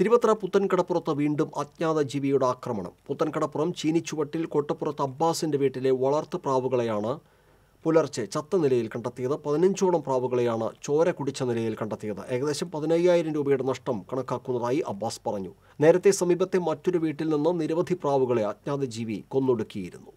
തിരുവത്ര പുത്തൻകടപ്പുറത്ത് വീണ്ടും അജ്ഞാത ജീവിയുടെ ആക്രമണം പുത്തൻകടപ്പുറം ചീനിച്ചുവട്ടിൽ കോട്ടപ്പുറത്ത് അബ്ബാസിന്റെ വീട്ടിലെ വളർത്തു പ്രാവുകളെയാണ് പുലർച്ചെ ചത്ത നിലയിൽ കണ്ടെത്തിയത് പതിനഞ്ചോളം പ്രാവുകളെയാണ് ചോര കുടിച്ച നിലയിൽ കണ്ടെത്തിയത് ഏകദേശം പതിനയ്യായിരം രൂപയുടെ നഷ്ടം കണക്കാക്കുന്നതായി അബ്ബാസ് പറഞ്ഞു നേരത്തെ സമീപത്തെ മറ്റൊരു വീട്ടിൽ നിന്ന് നിരവധി പ്രാവുകളെ അജ്ഞാത ജീവി കൊന്നൊടുക്കിയിരുന്നു